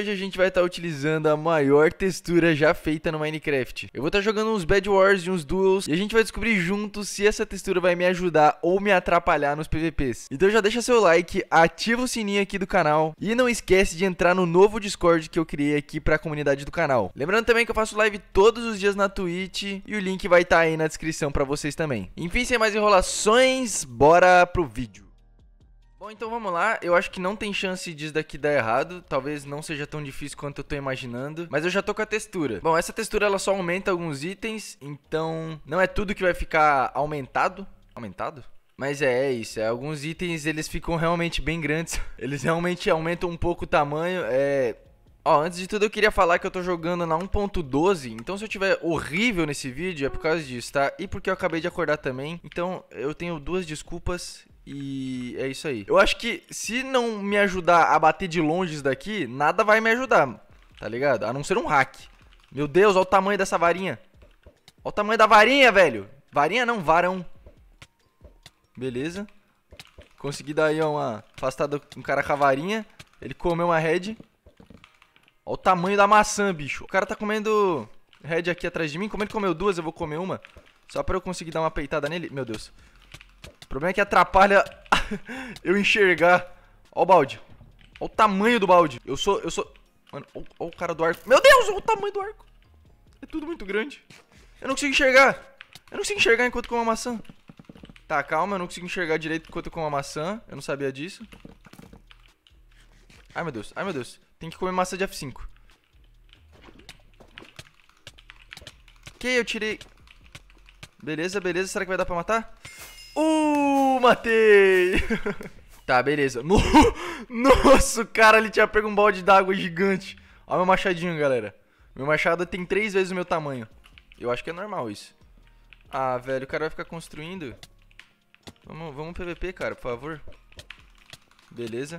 hoje a gente vai estar tá utilizando a maior textura já feita no Minecraft. Eu vou estar tá jogando uns Bad Wars e uns Duels e a gente vai descobrir juntos se essa textura vai me ajudar ou me atrapalhar nos PVPs. Então já deixa seu like, ativa o sininho aqui do canal e não esquece de entrar no novo Discord que eu criei aqui para a comunidade do canal. Lembrando também que eu faço live todos os dias na Twitch e o link vai estar tá aí na descrição para vocês também. Enfim, sem mais enrolações, bora pro vídeo. Bom, então vamos lá. Eu acho que não tem chance disso daqui dar errado. Talvez não seja tão difícil quanto eu tô imaginando. Mas eu já tô com a textura. Bom, essa textura ela só aumenta alguns itens. Então não é tudo que vai ficar aumentado. Aumentado? Mas é, é isso. É, alguns itens eles ficam realmente bem grandes. Eles realmente aumentam um pouco o tamanho. É. Ó, antes de tudo eu queria falar que eu tô jogando na 1.12, então se eu tiver horrível nesse vídeo é por causa disso, tá? E porque eu acabei de acordar também, então eu tenho duas desculpas e é isso aí. Eu acho que se não me ajudar a bater de longe daqui, nada vai me ajudar, tá ligado? A não ser um hack. Meu Deus, olha o tamanho dessa varinha. Olha o tamanho da varinha, velho. Varinha não, varão. Beleza. Consegui dar aí uma afastada com um cara com a varinha. Ele comeu uma head. Olha o tamanho da maçã, bicho. O cara tá comendo head aqui atrás de mim. Como ele comeu duas, eu vou comer uma. Só pra eu conseguir dar uma peitada nele. Meu Deus problema é que atrapalha eu enxergar. Ó o balde. Ó o tamanho do balde. Eu sou, eu sou... Mano, ó, ó o cara do arco. Meu Deus, olha o tamanho do arco. É tudo muito grande. Eu não consigo enxergar. Eu não consigo enxergar enquanto com uma maçã. Tá, calma, eu não consigo enxergar direito enquanto com uma maçã. Eu não sabia disso. Ai, meu Deus. Ai, meu Deus. Tem que comer maçã de F5. Que eu tirei... Beleza, beleza. Será que vai dar pra matar? Uh, matei! tá, beleza. No... Nossa, o cara ele tinha pego um balde d'água gigante. Olha meu machadinho, galera. Meu machado tem três vezes o meu tamanho. Eu acho que é normal isso. Ah, velho, o cara vai ficar construindo. Vamos, vamos PVP, cara, por favor. Beleza.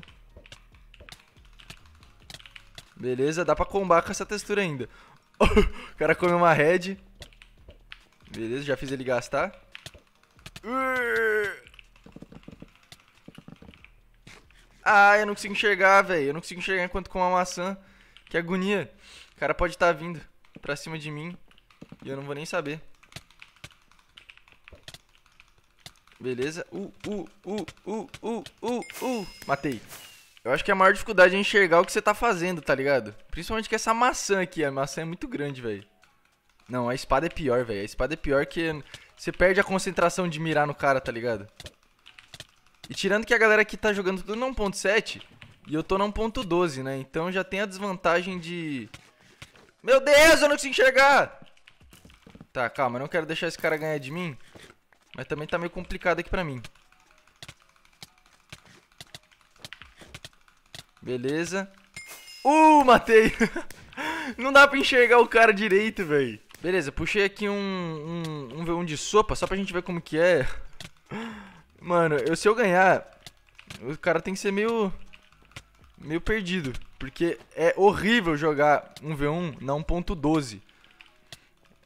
Beleza, dá pra combar com essa textura ainda. o cara comeu uma red. Beleza, já fiz ele gastar. Ah, eu não consigo enxergar, velho. Eu não consigo enxergar enquanto com uma maçã. Que agonia. O cara pode estar tá vindo pra cima de mim. E eu não vou nem saber. Beleza. Uh, uh, uh, uh, uh, uh, uh. Matei. Eu acho que é a maior dificuldade é enxergar o que você tá fazendo, tá ligado? Principalmente com essa maçã aqui. A maçã é muito grande, velho. Não, a espada é pior, velho. A espada é pior que você perde a concentração de mirar no cara, tá ligado? E tirando que a galera aqui tá jogando tudo no 1.7 e eu tô no 1.12, né? Então já tem a desvantagem de... Meu Deus, eu não consigo enxergar! Tá, calma, eu não quero deixar esse cara ganhar de mim. Mas também tá meio complicado aqui pra mim. Beleza. Uh, matei! não dá pra enxergar o cara direito, velho. Beleza, puxei aqui um, um, um V1 de sopa, só pra gente ver como que é. Mano, eu, se eu ganhar, o cara tem que ser meio, meio perdido. Porque é horrível jogar um V1 na 1.12.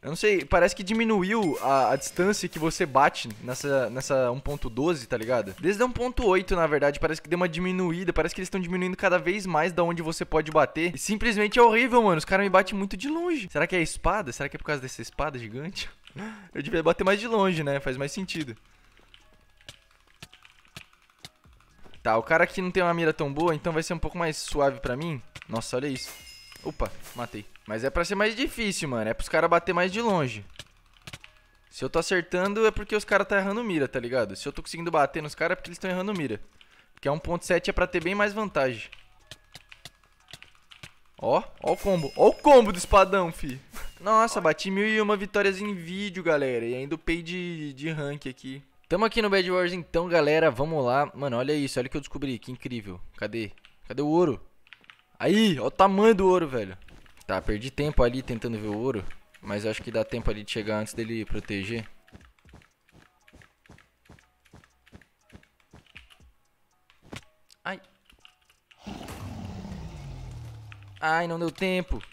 Eu não sei, parece que diminuiu a, a distância que você bate nessa, nessa 1.12, tá ligado? Desde 1.8, na verdade, parece que deu uma diminuída. Parece que eles estão diminuindo cada vez mais da onde você pode bater. E simplesmente é horrível, mano. Os caras me batem muito de longe. Será que é a espada? Será que é por causa dessa espada gigante? Eu devia bater mais de longe, né? Faz mais sentido. Tá, o cara aqui não tem uma mira tão boa, então vai ser um pouco mais suave pra mim. Nossa, olha isso. Opa, matei. Mas é pra ser mais difícil, mano. É pros caras bater mais de longe. Se eu tô acertando é porque os caras tá errando mira, tá ligado? Se eu tô conseguindo bater nos caras é porque eles estão errando mira. Porque 1.7 é, é pra ter bem mais vantagem. Ó, ó o combo. Ó o combo do espadão, fi. Nossa, bati mil e uma vitórias em vídeo, galera. E ainda o pay de, de rank aqui. Tamo aqui no Bad Wars então, galera. Vamos lá. Mano, olha isso. Olha o que eu descobri. Que incrível. Cadê? Cadê o ouro? Aí, olha o tamanho do ouro, velho. Tá, perdi tempo ali tentando ver o ouro. Mas acho que dá tempo ali de chegar antes dele proteger. Ai. Ai, não deu tempo.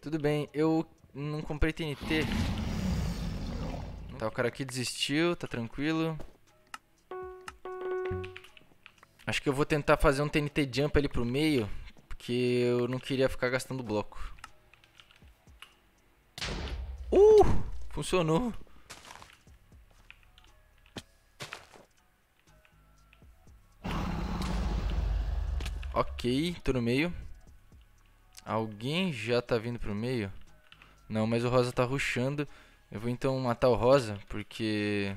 Tudo bem, eu não comprei TNT. Tá, o cara aqui desistiu, tá tranquilo. Acho que eu vou tentar fazer um TNT Jump ali pro meio, porque eu não queria ficar gastando bloco. Uh! Funcionou! Ok, tô no meio. Alguém já tá vindo pro meio? Não, mas o Rosa tá ruxando. Eu vou então matar o Rosa, porque...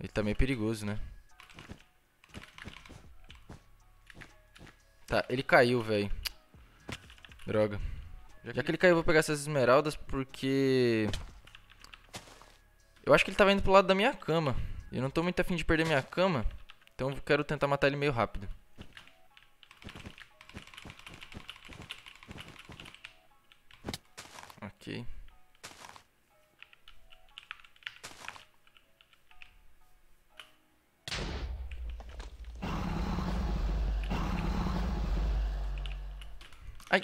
Ele tá meio perigoso, né? Tá, ele caiu, velho. Droga. Já que ele caiu, eu vou pegar essas esmeraldas porque... Eu acho que ele tava indo pro lado da minha cama. Eu não tô muito afim de perder minha cama. Então eu quero tentar matar ele meio rápido. Ok. Ai,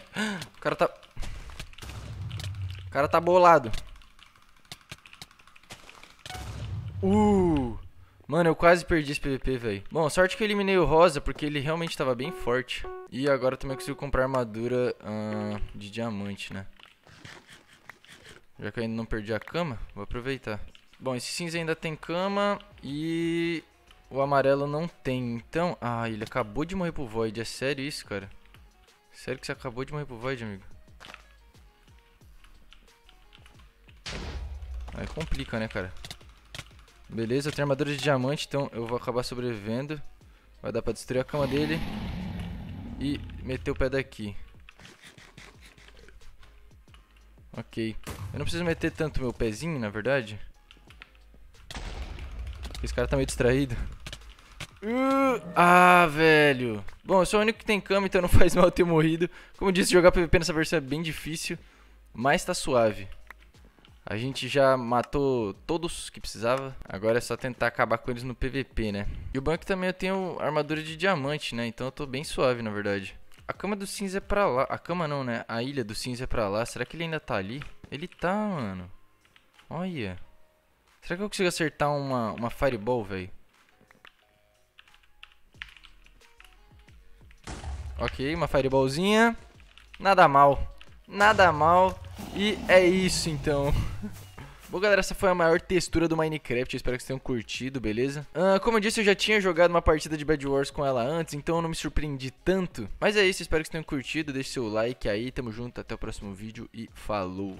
o cara tá... O cara tá bolado. Uh... Mano, eu quase perdi esse PVP, velho. Bom, sorte que eu eliminei o rosa, porque ele realmente tava bem forte. E agora também consigo comprar armadura uh, de diamante, né? Já que eu ainda não perdi a cama, vou aproveitar. Bom, esse cinza ainda tem cama e o amarelo não tem. Então, ah, ele acabou de morrer pro Void. É sério isso, cara? Sério que você acabou de morrer pro Void, amigo? Aí complica, né, cara? Beleza, eu tenho armadura de diamante, então eu vou acabar sobrevivendo. Vai dar pra destruir a cama dele. E meter o pé daqui. Ok. Eu não preciso meter tanto meu pezinho, na verdade. Esse cara tá meio distraído. Uh, ah, velho. Bom, eu sou o único que tem cama, então não faz mal ter morrido. Como disse, jogar PVP nessa versão é bem difícil, mas tá suave. A gente já matou todos que precisava. Agora é só tentar acabar com eles no PVP, né? E o banco é também eu tenho armadura de diamante, né? Então eu tô bem suave, na verdade. A cama do cinza é pra lá. A cama não, né? A ilha do cinza é pra lá. Será que ele ainda tá ali? Ele tá, mano. Olha. Será que eu consigo acertar uma, uma fireball, velho? Ok, uma fireballzinha. Nada mal. Nada mal. E é isso, então. Bom, galera, essa foi a maior textura do Minecraft. espero que vocês tenham curtido, beleza? Ah, como eu disse, eu já tinha jogado uma partida de Bad Wars com ela antes, então eu não me surpreendi tanto. Mas é isso, espero que vocês tenham curtido. Deixe seu like aí, tamo junto, até o próximo vídeo e falou!